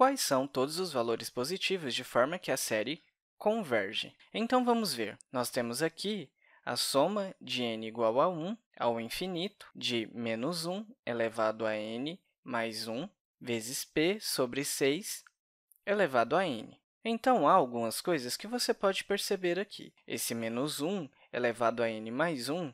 quais são todos os valores positivos de forma que a série converge. Então, vamos ver. Nós temos aqui a soma de n igual a 1 ao infinito de menos 1 elevado a n mais 1 vezes p sobre 6 elevado a n. Então, há algumas coisas que você pode perceber aqui. Esse menos 1 elevado a n mais 1,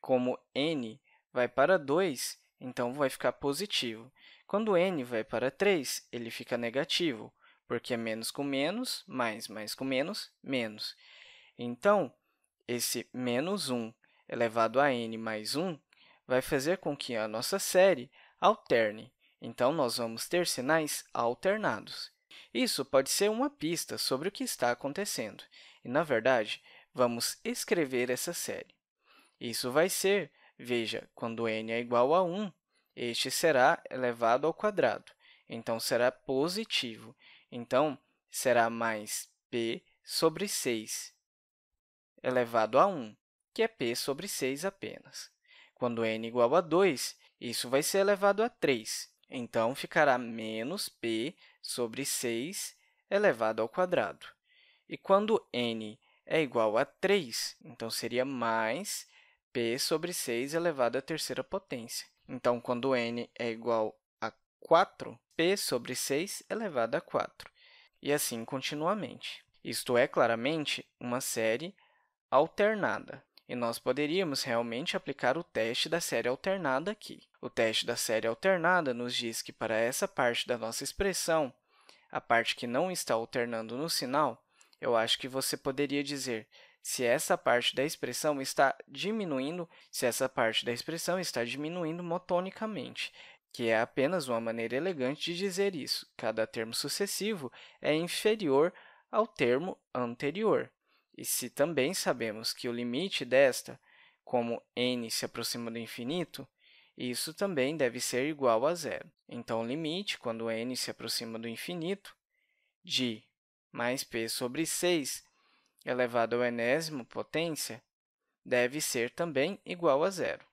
como n vai para 2, então vai ficar positivo. Quando n vai para 3, ele fica negativo, porque é menos com menos, mais, mais com menos, menos. Então, esse menos 1 elevado a n mais 1 vai fazer com que a nossa série alterne. Então, nós vamos ter sinais alternados. Isso pode ser uma pista sobre o que está acontecendo. E, na verdade, vamos escrever essa série. Isso vai ser Veja, quando n é igual a 1, este será elevado ao quadrado, então será positivo. Então, será mais p sobre 6 elevado a 1, que é p sobre 6 apenas. Quando n é igual a 2, isso vai ser elevado a 3, então ficará menos p sobre 6 elevado ao quadrado. E quando n é igual a 3, então seria mais p sobre 6 elevado à terceira potência. Então, quando n é igual a 4, p sobre 6 elevado a 4, e assim continuamente. Isto é, claramente, uma série alternada. E nós poderíamos realmente aplicar o teste da série alternada aqui. O teste da série alternada nos diz que, para essa parte da nossa expressão, a parte que não está alternando no sinal, eu acho que você poderia dizer se essa parte da expressão está diminuindo, se essa parte da expressão está diminuindo motonicamente, que é apenas uma maneira elegante de dizer isso. Cada termo sucessivo é inferior ao termo anterior. E se também sabemos que o limite desta, como n se aproxima do infinito, isso também deve ser igual a zero. Então, o limite, quando n se aproxima do infinito, de mais p sobre 6 elevado ao enésimo potência deve ser também igual a zero.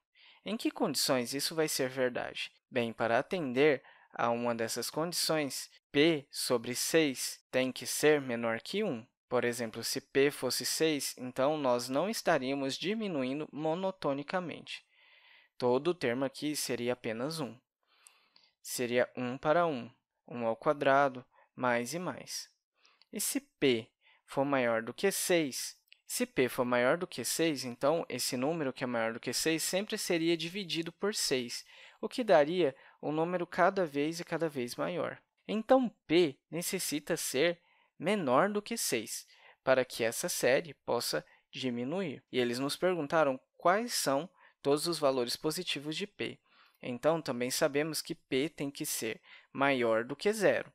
Em que condições isso vai ser verdade? Bem, para atender a uma dessas condições, p sobre 6 tem que ser menor que 1. Por exemplo, se p fosse 6, então nós não estaríamos diminuindo monotonicamente. Todo o termo aqui seria apenas 1. Seria 1 para 1, 1 ao quadrado, mais e mais. E se p for maior do que 6. Se p for maior do que 6, então esse número que é maior do que 6 sempre seria dividido por 6, o que daria um número cada vez e cada vez maior. Então, p necessita ser menor do que 6 para que essa série possa diminuir. E eles nos perguntaram quais são todos os valores positivos de p. Então, também sabemos que p tem que ser maior do que zero.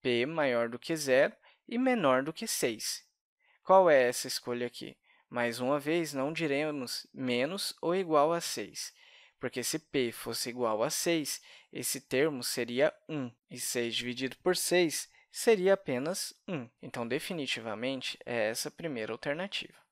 p maior do que zero e menor do que 6. Qual é essa escolha aqui? Mais uma vez, não diremos menos ou igual a 6, porque se p fosse igual a 6, esse termo seria 1, e 6 dividido por 6 seria apenas 1. Então, definitivamente, é essa a primeira alternativa.